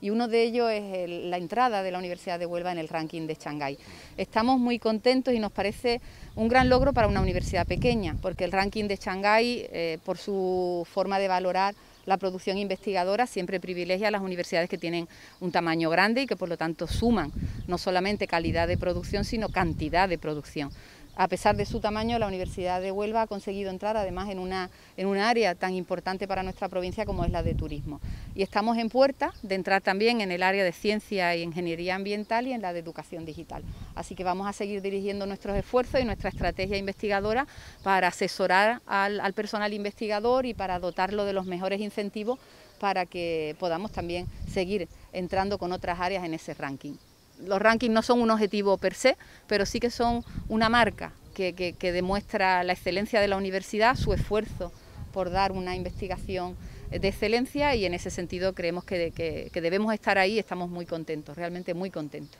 y uno de ellos es la entrada de la Universidad de Huelva en el ranking de Shanghái. Estamos muy contentos y nos parece un gran logro para una universidad pequeña, porque el ranking de Shanghái, eh, por su forma de valorar la producción investigadora, siempre privilegia a las universidades que tienen un tamaño grande y que por lo tanto suman no solamente calidad de producción, sino cantidad de producción a pesar de su tamaño, la Universidad de Huelva ha conseguido entrar además en un área tan importante para nuestra provincia como es la de turismo. Y estamos en puerta de entrar también en el área de ciencia y ingeniería ambiental y en la de educación digital. Así que vamos a seguir dirigiendo nuestros esfuerzos y nuestra estrategia investigadora para asesorar al personal investigador y para dotarlo de los mejores incentivos para que podamos también seguir entrando con otras áreas en ese ranking los rankings no son un objetivo per se, pero sí que son una marca que, demuestra la excelencia de la universidad, su esfuerzo por dar una investigación de excelencia y en ese sentido creemos que, que, debemos estar ahí y estamos muy contentos, realmente muy contentos.